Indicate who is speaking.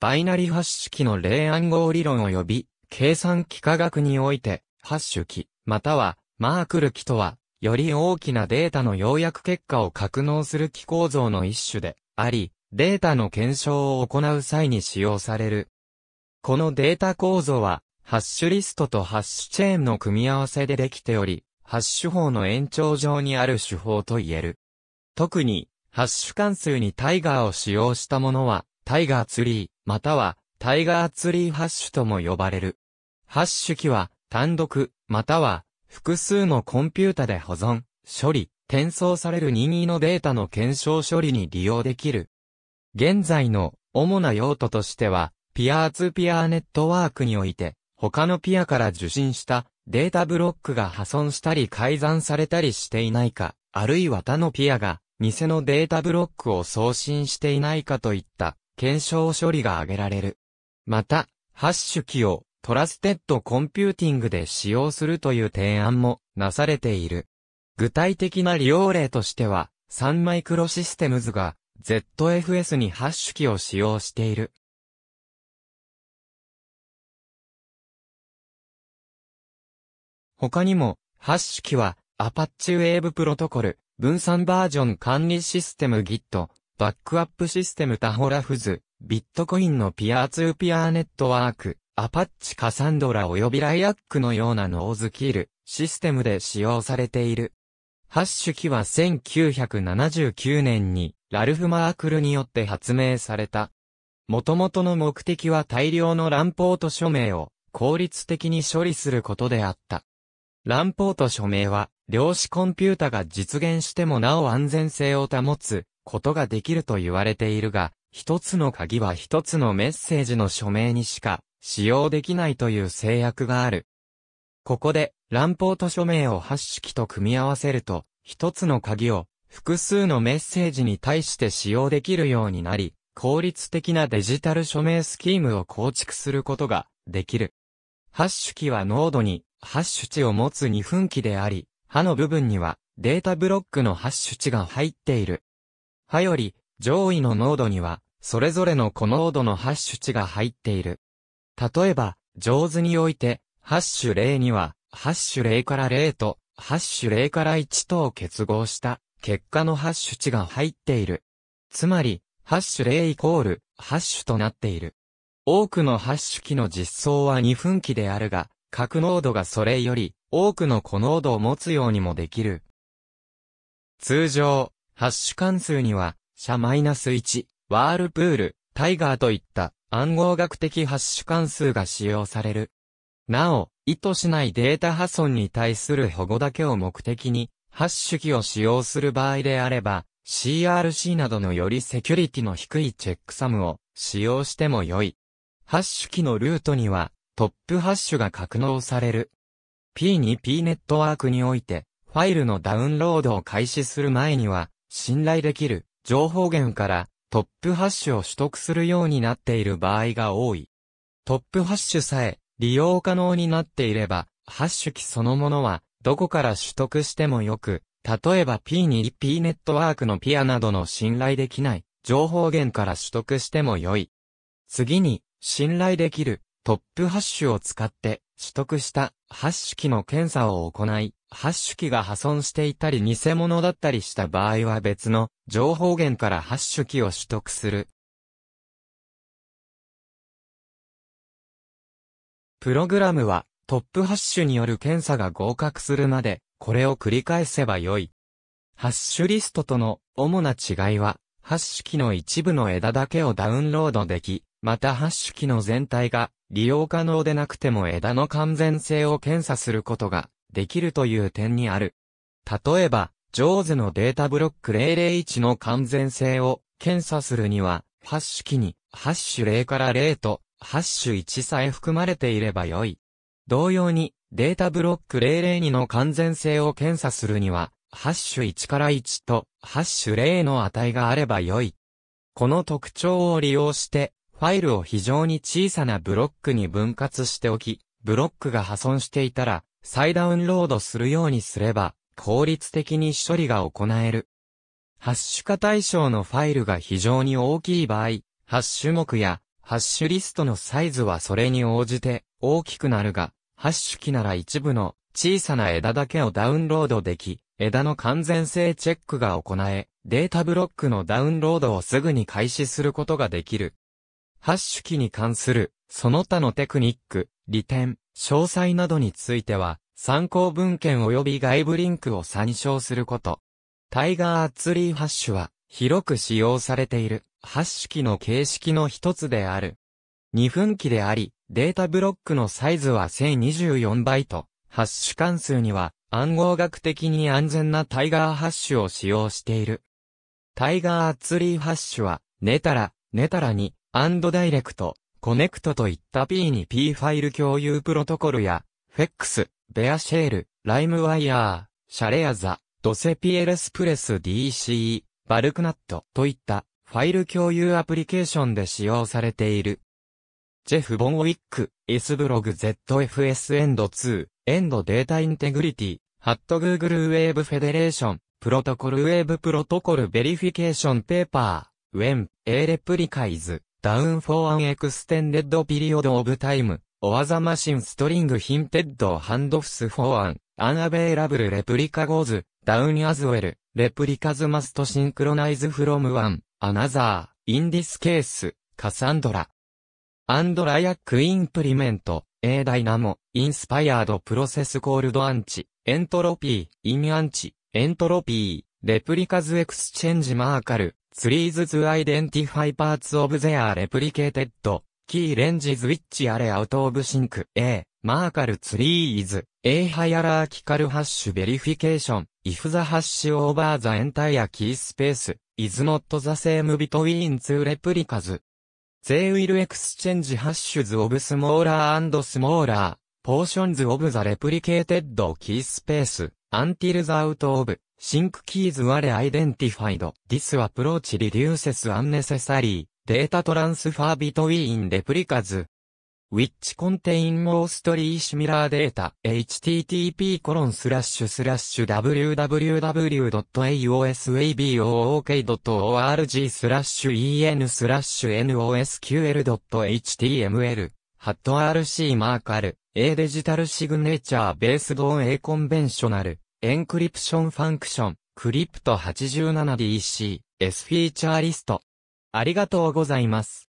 Speaker 1: バイナリハッシュ機の例暗号理論及び、計算機科学において、ハッシュ機、または、マークル機とは、より大きなデータの要約結果を格納する機構造の一種であり、データの検証を行う際に使用される。このデータ構造は、ハッシュリストとハッシュチェーンの組み合わせでできており、ハッシュ法の延長上にある手法と言える。特に、ハッシュ関数にタイガーを使用したものは、タイガーツリー、またはタイガーツリーハッシュとも呼ばれる。ハッシュ機は単独、または複数のコンピュータで保存、処理、転送される任意のデータの検証処理に利用できる。現在の主な用途としては、ピアーツピアーネットワークにおいて、他のピアから受信したデータブロックが破損したり改ざんされたりしていないか、あるいは他のピアが偽のデータブロックを送信していないかといった検証処理が挙げられる。また、ハッシュ機をトラステッドコンピューティングで使用するという提案もなされている。具体的な利用例としては、サンマイクロシステムズが ZFS にハッシュ機を使用している。他にも、ハッシュ機は、アパッチウェーブプロトコル、分散バージョン管理システム Git、バックアップシステムタホラフズ、ビットコインのピアーツーピアーネットワーク、アパッチカサンドラ及びライアックのようなノーズキル、システムで使用されている。ハッシュ機は1979年にラルフ・マークルによって発明された。元々の目的は大量の乱ポート署名を効率的に処理することであった。乱ポート署名は量子コンピュータが実現してもなお安全性を保つことができると言われているが、一つの鍵は一つのメッセージの署名にしか使用できないという制約がある。ここで、乱法と署名をハッシュ機と組み合わせると、一つの鍵を複数のメッセージに対して使用できるようになり、効率的なデジタル署名スキームを構築することができる。ハッシュ機はノードにハッシュ値を持つ2分機であり、刃の部分にはデータブロックのハッシュ値が入っている。はより上位の濃度には、それぞれの高濃度のハッシュ値が入っている。例えば、上手において、ハッシュ0には、ハッシュ0から0と、ハッシュ0から1と結合した結果のハッシュ値が入っている。つまり、ハッシュ0イコール、ハッシュとなっている。多くのハッシュ機の実装は2分機であるが、各濃度がそれより多くの子濃度を持つようにもできる。通常、ハッシュ関数には、シャ -1、ワールプール、タイガーといった暗号学的ハッシュ関数が使用される。なお、意図しないデータ破損に対する保護だけを目的に、ハッシュ機を使用する場合であれば、CRC などのよりセキュリティの低いチェックサムを使用しても良い。ハッシュ機のルートにはトップハッシュが格納される。P2P ネットワークにおいてファイルのダウンロードを開始する前には信頼できる情報源からトップハッシュを取得するようになっている場合が多い。トップハッシュさえ利用可能になっていれば、ハッシュ機そのものはどこから取得してもよく、例えば P2P ネットワークのピアなどの信頼できない情報源から取得しても良い。次に、信頼できるトップハッシュを使って取得したハッシュの検査を行い、ハッシュが破損していたり偽物だったりした場合は別の情報源からハッシュを取得する。プログラムはトップハッシュによる検査が合格するまでこれを繰り返せばよい。ハッシュリストとの主な違いは、ハッシュの一部の枝だけをダウンロードでき、またハッシュの全体が利用可能でなくても枝の完全性を検査することができるという点にある。例えば、ジョーズのデータブロック001の完全性を検査するには、ハッシュキに、ハッシュ0から0と、ハッシュ1さえ含まれていればよい。同様に、データブロック002の完全性を検査するには、ハッシュ1から1と、ハッシュ0の値があればよい。この特徴を利用して、ファイルを非常に小さなブロックに分割しておき、ブロックが破損していたら、再ダウンロードするようにすれば、効率的に処理が行える。ハッシュ化対象のファイルが非常に大きい場合、ハッシュ目やハッシュリストのサイズはそれに応じて大きくなるが、ハッシュ機なら一部の小さな枝だけをダウンロードでき、枝の完全性チェックが行え、データブロックのダウンロードをすぐに開始することができる。ハッシュ機に関する、その他のテクニック、利点、詳細などについては、参考文献及び外部リンクを参照すること。タイガーアッツリーハッシュは、広く使用されている、ハッシュ機の形式の一つである。2分機であり、データブロックのサイズは1024バイト、ハッシュ関数には、暗号学的に安全なタイガーハッシュを使用している。タイガーアッツリーハッシュは、ネタラ、ネタラに、アンドダイレクト、コネクトといった P2P ファイル共有プロトコルや、フェックス、ベアシェール、ライムワイヤー、シャレアザ、ドセピエレスプレス d c バルクナットといったファイル共有アプリケーションで使用されている。ジェフ・ボンウィック、S ブログ ZFS エンド2、エンドデータインテグリティ、ハット Google ウェーブフェデレーション、プロトコルウェーブプロトコルベリフィケーションペーパー、ウェン、A レプリカイズ。ダウンフォーアンエクステンデッドピリオドオブタイム、オアザマシンストリングヒンテッドハンドフスフォーアン、アンアベイラブルレプリカゴーズ、ダウンアズウェル、レプリカズマストシンクロナイズフロムワン、アナザー、インディスケース、カサンドラ。アンドラヤックインプリメント、エーダイナモ、インスパイアードプロセスコールドアンチ、エントロピー、インアンチ、エントロピー、レプリカズエクスチェンジマーカル、Threes to identify parts of their replicated key ranges which are out of sync. A. Merkle tree is a hierarchical hash verification. If the hash over the entire key space is not the same between two replicas. They will exchange hashes of smaller and smaller portions of the replicated key space until the out of Sync keys were identified. This approach reduces unnecessary data transfer between replicas. Which contain mostly similar data. http w w w a o s a b o o k o r g スラッシュ en スラッシュ nosql.html ハット RC マーカル A デジタルシグネチャーベースドオン A コンベンショナルエンクリプションファンクション、クリプト 87DC、S フィーチャーリスト。ありがとうございます。